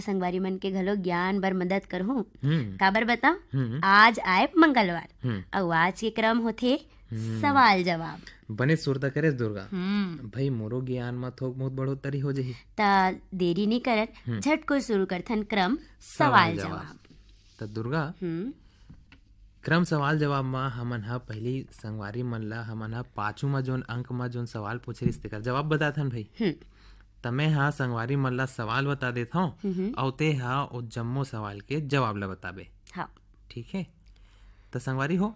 संगवारी मन के घलो ज्ञान बर मदद करहूं हम्म। काबर बताओ हम्म। आज आए मंगलवार और हम्म। आज के क्रम होते सवाल जवाब बने सुरता करे दुर्गा भाई मोरो ज्ञान म थोक बहुत बढ़ोतरी हो जाए त देरी नहीं करत झट को शुरू कर थन क्रम सवाल जवाब त दुर्गा क्रम सवाल जवाब में हमन ह पहली संगवारी मन ला हमन ह पाछू में जोन अंक में जोन सवाल पूछे रिस तेकर जवाब बता थन भाई मैं हा संगवारी मन ला सवाल बता देता हूँ और ते हा ओ जम्मो सवाल के जवाब ला बताबे हाँ ठीक है तो संगवारी हो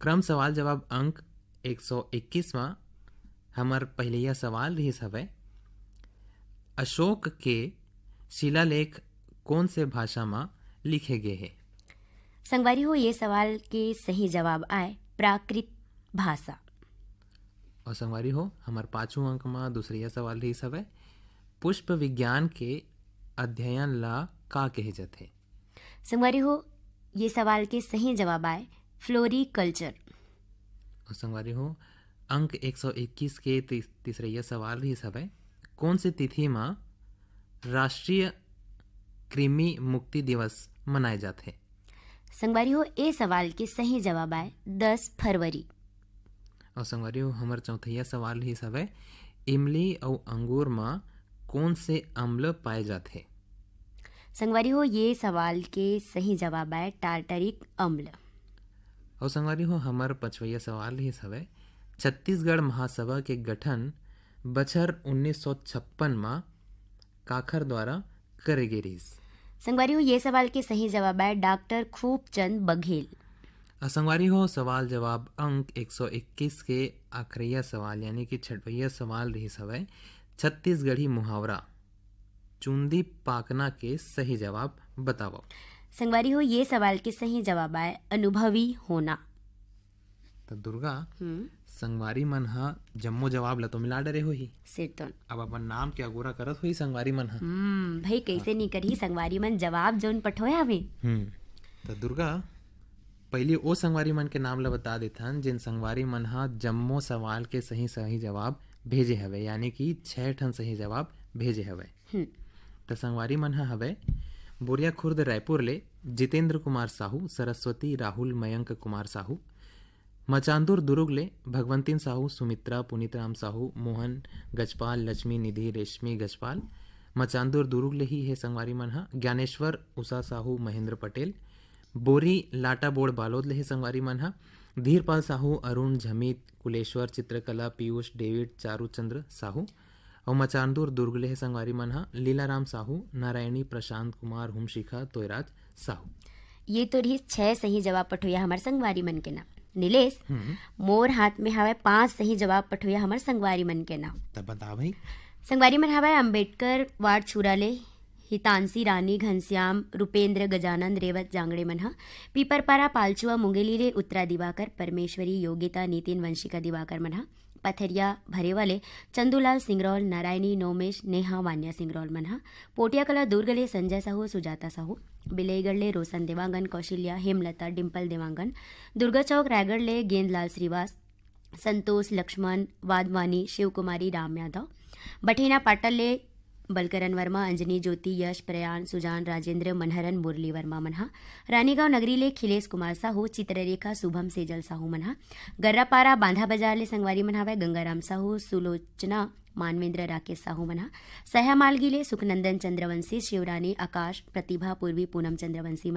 क्रम सवाल जवाब अंक 121 में हमार पहलिया सवाल रहीस हवे अशोक के शिलालेख कौन से भाषा में लिखे गए है संगवारी हो ये सवाल के सही जवाब आए प्राकृत भाषा और संगवारी हो हमारे पाँचों अंक में दूसरिया सवाल रही सब है पुष्प विज्ञान के अध्ययन ला का कहे जाते संगवारी हो ये सवाल के सही जवाब आए फ्लोरी कल्चर और संगवारी हो अंक 121 के तीसरा सवाल रही सब है कौन से तिथि में राष्ट्रीय कृमि मुक्ति दिवस मनाए जाते संगवारी हो ये सवाल के सही जवाब आए 10 फरवरी और संगवारी हमारे चौथैया सवाल ही सब है इमली और अंगूर में कौन से अम्ल पाए जाते संगवारी हो ये सवाल के सही जवाब है टार्टरिक अम्ल और संगवारी हो हमारे पचवैया सवाल ही सब है छत्तीसगढ़ महासभा के गठन बछर 1956 में काखर द्वारा करे गए संगवारी हो ये सवाल के सही जवाब है डॉक्टर खूबचंद बघेल असंगवारी हो सवाल जवाब अंक 121 के आखरिया सवाल यानी कि छठवैया सवाल रही सवय छत्तीसगढ़ी मुहावरा चुंदी पाकना के सही जवाब बताओ संगवारी हो ये सवाल के सही जवाब आए अनुभवी होना तो दुर्गा हम्म। संगवारी मन ह जम्मो जवाब ला तो मिला डरे हो ही सिर्तन अब अपन नाम के अगोरा करत हुई संगवारी मन ह हम्म, भाई कैसे हाँ। नहीं करही संगवारी मन जवाब जोन पठोया हवे हम्म, तो दुर्गा पहली ओ संगवारी मन के नाम ला बता देथन जिन संगवारी मन ह जम्मो सवाल के सही सही जवाब भेजे हवे यानी कि छह ठन सही जवाब भेजे हवे तो संगवारी मन हवे बोरिया खुर्द रायपुर ले जितेंद्र कुमार साहू सरस्वती राहुल मयंक कुमार साहू मचांदूर दुर्ग ले भगवंतीन साहू सुमित्रा पुनीतराम साहू मोहन गजपाल लक्ष्मी निधि रेशमी गजपाल मचांदूर दुर्ग ले ही है संगवारी मन ज्ञानेश्वर उषा साहू महेंद्र पटेल बोरी लाटा बोर्ड बालोद ले संगवारी मन ह धीरपाल साहू अरुण झमित कुलेश्वर चित्रकला पीयूष डेविड चारूचंद्र साहू और मचानदूर दुर्ग ले संगवारी मन ह लीलाराम साहू नारायणी प्रशांत कुमार हुमशिखा तोयराज साहू ये तो रही छह सही जवाब पठोया हमारे संगवारी मन के नाम नीलेश हम्म। मोर हाथ में हवा पांच सही जवाब पठोया हमारे संगवारी मन के नाम तब बता भाई संगवारी मन हवा अम्बेडकर वार्ड छुरा ले हितांशी रानी घनश्याम रूपेंद्र गजानंद रेवत जांगड़े मनहा पीपरपारा पालचुआ मुंगेली रे उत्तरा दिवाकर परमेश्वरी योगिता नितिन वंशिका दिवाकर मनहा पथरिया भरेवाले चंदूलाल सिंगरौल नारायणी नोमेश नेहा वान्या सिंगरौल मनहा पोटियाकला दुर्गले संजय साहू सुजाता साहू बिलेगढ़ले रोशन देवांगन कौशल्या हेमलता डिम्पल देवांगन दुर्गा चौक रायगढ़ले गेंदलाल श्रीवास संतोष लक्ष्मण वाधवानी शिवकुमारी राम यादव बठेना पाटल ले बलकरण वर्मा अंजनी ज्योति यश प्रयाण सुजान राजेंद्र मनहरन मुरली वर्मा मनहा रानीगांव नगरी ले खिलेश कुमार साहू चित्ररेखा शुभम सेजल साहू मनहा गर्रापारा बांधा ले संगवारी मनहावे गंगाराम साहू सुलोचना मानवेंद्र राकेश साहू मना सहमालगी ले सुखनंदन चंद्रवंशी शिवरानी आकाश प्रतिभा पूर्वी पूनम चंद्रवंशी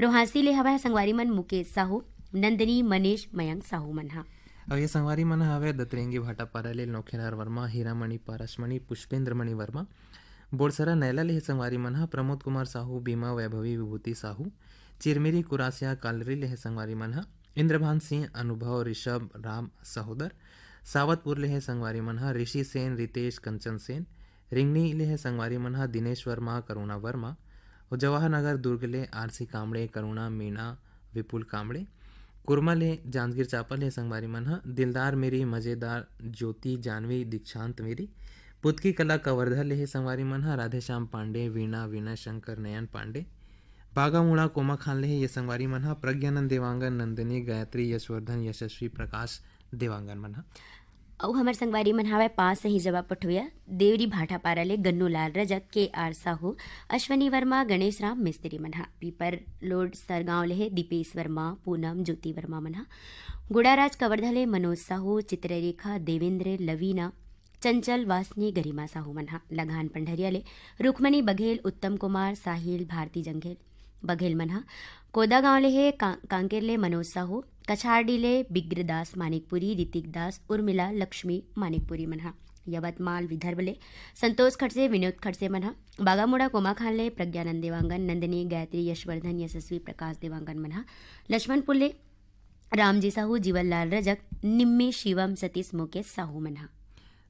रोहासी ले हवा संगवारी मन मुकेश साहू नंदिनी मनीष मयंक साहू मन्हा ಹಾಗೆ ಸಂವಾರಿ ಮನ ಹಾವೆ ದತ್ರೇಂಗಿ ಭಾಟ ಪರಲೇಲ್ ನೌಖೇನಾರ್ ವರ್ಮ ಹೀರಾಮಣಿ ಪರಶ್ಮಣಿ ಪುಷ್ಪೇಂದ್ರ ಮಣಿ वर्मा बोड़सरा नैला है संगवारी मन प्रमोद कुमार साहू बीमा वैभवी विभूति साहू चिरमिरी कुरासिया कालरिल है संगवारी मन इंद्रभान सिंह अनुभव ऋषभ राम सहोदर सावतपुर ले है संगवारी मन ऋषि सेन रितेश कंचन सेन रिंगनी ले है संगवारी मन दिनेश वर्मा करुणा वर्मा जवाहरनगर दुर्ग ले आरसी कामड़े करुणा मीणा विपुल कामड़े कुरमा ले जांजगीर चापा ले संगवारी मन दिलदार मेरी मजेदार ज्योति जानवी दीक्षांत मेरी पुतकी कला कवर्धा ले संगवारी मन राधेश्याम पांडे वीणा वीणा शंकर नयन पांडे बागा मुड़ा कोमा खान ले ये संगवारी मन प्रज्ञानंद देवांगन नंदिनी गायत्री यशवर्धन यशस्वी प्रकाश देवांगन मन अऊ हमारे संगवारी मन हावय पांच सही जवाब पठोया देवरी भाटा पारा ले गन्नू लाल रजक के आर साहू अश्वनी वर्मा गणेश राम मिस्त्री मनहा हा पीपर लोड सरगांव ले दीपेश वर्मा पूनम ज्योति वर्मा मन गुड़ाराज कवर्धा मनोज साहू चित्ररेखा देवेंद्र लवीना चंचल वासनी गरिमा साहू मनहा हा लघान पंढरिया ले रुक्मणी बघेल उत्तम कुमार साहिल भारती जंघेल बघेल मन हा कोदा कांकेर ले मनोज साहू कछारडीले बिग्रदास मानिकपुरी ऋतिक दास उर्मिला लक्ष्मी मानिकपुरी मन्हा यवतमाल विदर्भले संतोष खडसे विनोद खडसे मन्हा बागामुडा कोमा खानले प्रज्ञानंद देवांगन नंदिनी गायत्री यशवर्धन यशस्वी प्रकाश देवांगन मन्हा लक्ष्मण पुल्ले रामजी साहू जीवनलाल रजक निम्मी शिवम सतीश मुकेश साहू मन्हा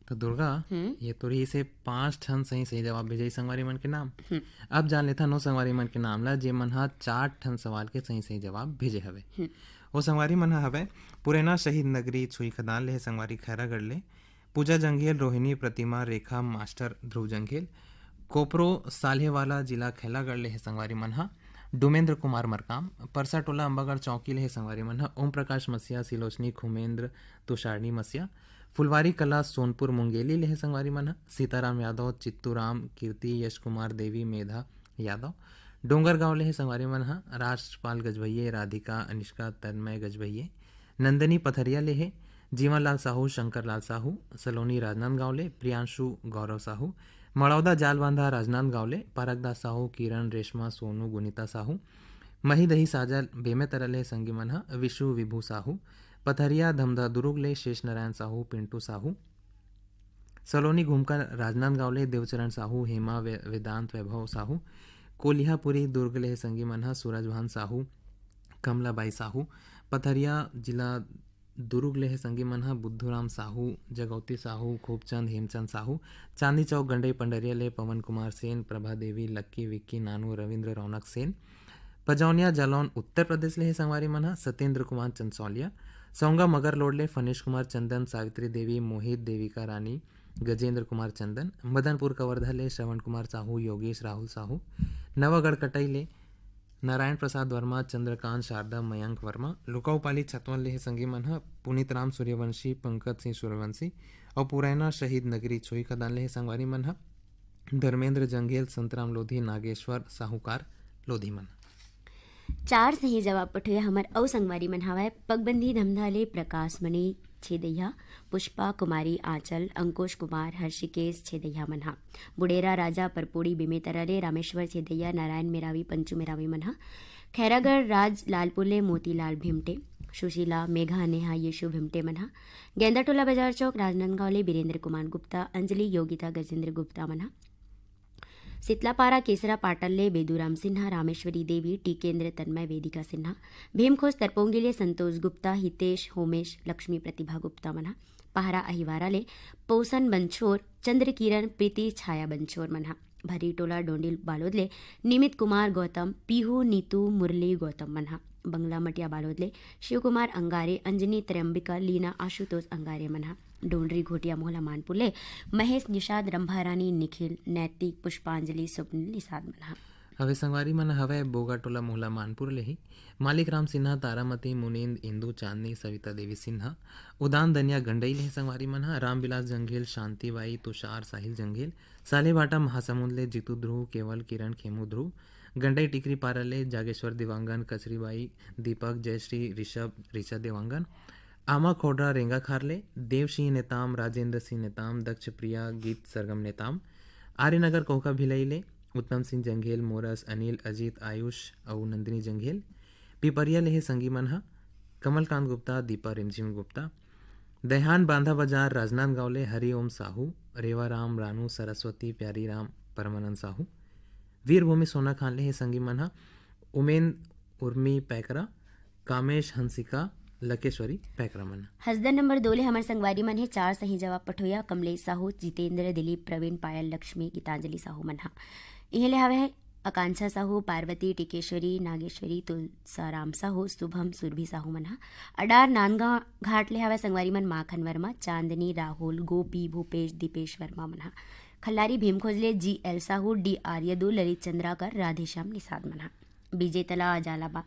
तो दुर्गा हम्म। ये तो रही से पांच ठन सही सही जवाब भेजे संगवारी मन के नाम हम्म। अब जान लेता नो संगवारी मन के नाम ला जे मन हा चार ठन सवाल के सही सही जवाब भेजे हवे हम्म। वो संगवारी मन हवे पुरेना शहीद नगरी छुई खदान ले संगवारी खैरागढ़ ले पूजा जंगेल रोहिणी प्रतिमा रेखा मास्टर ध्रुव जंगेल कोपरो साल्हेवाला जिला खैलागढ़ ले संगवारी मनहा डुमेंद्र कुमार मरकाम परसा टोला अम्बागढ़ चौकी ले संगवारी मनहा ओम प्रकाश मसिया सिलोचनी खुमेंद्र तुषारणी मसिया फुलवारी कला सोनपुर मुंगेली ले संगवारी मनहा सीताराम यादव चित्तूराम कीर्ति यश कुमार देवी मेधा यादव डोंगर गांव ले संगवारी मन ह हाँ। राजपाल गजभइये राधिका अनिष्का तन्मय गजभइये नंदनी पथरिया ले जीवनलाल साहू शंकरलाल साहू सलोनी राजनांदगांव ले प्रियांशु गौरव साहू मड़ौदा जालबांधा राजनांदगांव ले पारकदास साहू किरण रेशमा सोनू गुनीता साहू मही दही साजा बेमे तरल है संगी मन हाँ। विशु विभू साहू पथरिया धमधा दुर्ग ले शेष नारायण साहू पिंटू साहू सलोनी घूमकर राजनांदगांव ले देवचरण साहू हेमा वे, वेदांत वैभव साहू कोलिहापुरी दुर्ग लेह संगी मन सूरजभान साहू कमलाबाई साहू पथरिया जिला दुर्ग लेह संगी मन बुद्धुराम बुद्धूराम साहू जगौती साहू खूबचंद हेमचंद साहू चांदी चौक गंडई पंडरिया ले पवन कुमार सेन प्रभा देवी लक्की विक्की नानू रविंद्र रौनक सेन पजौनिया जालौन उत्तर प्रदेश ले संगवारी मन सत्येंद्र कुमार चंदसौलिया सौंगा मगर लोड ले कुमार चंदन सावित्री देवी मोहित देविका रानी गजेंद्र कुमार चंदन मदनपुर कवर्धा ले श्रवण कुमार साहू योगेश राहुल साहू नवागढ़ कटाई नारायण प्रसाद वर्मा चंद्रकांत शारदा मयंक वर्मा लुकाउपाली छतवन लेह संगी मन है पुनीत राम सूर्यवंशी पंकज सिंह सूर्यवंशी और पुरैना शहीद नगरी छोई खदान लेह संगवारी मन ह धर्मेंद्र जंगेल संतराम लोधी नागेश्वर साहूकार लोधी मन चार सही जवाब पठे हमार औ संगवारी मन हवाय पगबंदी धमधा ले प्रकाश मणि छेदैया पुष्पा कुमारी आंचल अंकुश कुमार हर्षिकेश छेदैया मन्हा बुडेरा राजा परपोड़ी बिमेतरले रामेश्वर छेदैया नारायण मेरावी पंचू मेरावी मन्हा खैरागढ़ राज लालपुले मोतीलाल भिमटे सुशीला मेघा नेहा यीशु भिमटे मन्हा गेंदाटोला बाजार चौक राजनांदगांवले बीरेंद्र कुमार गुप्ता अंजलि योगिता गजेंद्र गुप्ता मन्हा सितलापारा केसरा पाटल्ले बेदूराम सिन्हा रामेश्वरी देवी टीकेन्द्र तन्मय वेदिका सिन्हा भीमखोज तरपोंगिले संतोष गुप्ता हितेश होमेश लक्ष्मी प्रतिभा गुप्ता मना पहारा ले पोसन बंछोर चंद्रकिरण प्रीति छाया बंछोर मना भरी टोला डोंडिल बालोदले निमित कुमार गौतम पीहू नीतू मुरली गौतम मन्हा बंगला मटिया बालोदले शिवकुमार अंगारे अंजनी त्र्यंबिका लीना आशुतोष अंगारे मन्हा डोंडरी घोटिया मोहला मानपुले महेश निषाद रंभारानी निखिल नैतिक पुष्पांजलि स्वप्निल निषाद मन्हा हवे हवे સંગવારીમાંના હવે બોગાટોલા મોહલા માનપુર मालिक राम सिन्हा तारामती मुनिंद इंदू चांदनी सविता देवी सिन्हा उदान दनिया गंडई लेह संगवारी राम रामविलास जंगेल शांतिबाई तुषार साहिल जंगेल बाटा महासमुंद ले जीतू ध्रुव केवल किरण खेमू ध्रुव गंडई टिकरी पारा ले जागेश्वर कचरी कचरीबाई दीपक जयश्री ऋषभ ऋषा देवांगन आमा खोडरा रेंगा खारले सिंह नेताम राजेंद्र सिंह नेताम दक्ष प्रिया गीत सरगम नेताम आर्यनगर कोहका भिलई ले उत्तम सिंह जंघेल मोरस अनिल अजीत आयुष और नंदिनी जंघेल पिपरिया ले संगी मन कमलकांत गुप्ता दीपा रिमझिम गुप्ता दहान बांधा बाजार राजनांदगांव ले हरिओम साहू रेवा राम रानू सरस्वती प्यारी राम परमानंद साहू वीरभूमि सोना खान ले संगी मन उमेन उर्मी पैकरा कामेश हंसिका लकेश्वरी पैकरा मन हसदन नंबर दो ले हमारे संगवारी मन है चार सही जवाब पठोया कमलेश साहू जितेंद्र दिलीप प्रवीण पायल लक्ष्मी गीतांजलि साहू मन इहेले है आकांक्षा साहू पार्वती टिकेश्वरी नागेश्वरी तुलसाराम साहू शुभम सुरभि साहू मन अडार नांदगांव घाट ले हावे संगवारी मन माखन वर्मा चांदनी राहुल गोपी भूपेश दीपेश वर्मा मन खल्लारी भीम खोजले जी एल साहू डी आर्यदू ललित चंद्राकर राधेश्याम निषाद मन हा बीजे तला जालाबा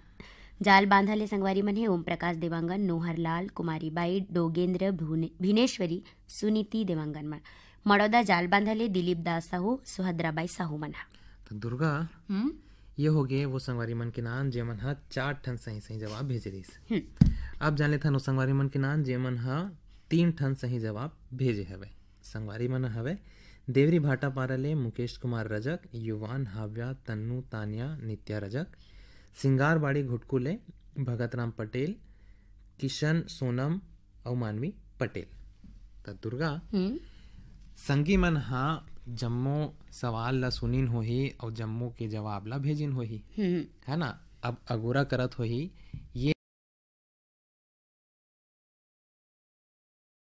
जाल बांधा ले संगवारी मन है ओम प्रकाश देवांगन नोहरलाल कुमारी बाई डोगेंद्र भिनेश्वरी सुनीति देवांगन मन मड़ौदा जाल बांधले दिलीप दास साहू सुहद्रा बाई साहू मन तो दुर्गा ये हो गए वो संगवारी मन के नाम मन हा चार ठन सही सही जवाब भेज रही अब जान लेता वो संगवारी मन के नाम मन हा तीन ठन सही जवाब भेजे हवे संगवारी मन हवे देवरी भाटा पारा ले मुकेश कुमार रजक युवान हाव्या तन्नू तानिया नित्या रजक सिंगार बाड़ी घुटकू ले भगत राम पटेल किशन सोनम और मानवी पटेल तो दुर्गा संगी मन ह जम्मो सवाल ला सुनिन होही और जम्मो के जवाब ला भेजिन होही हम्म। है ना अब अगोरा करत होही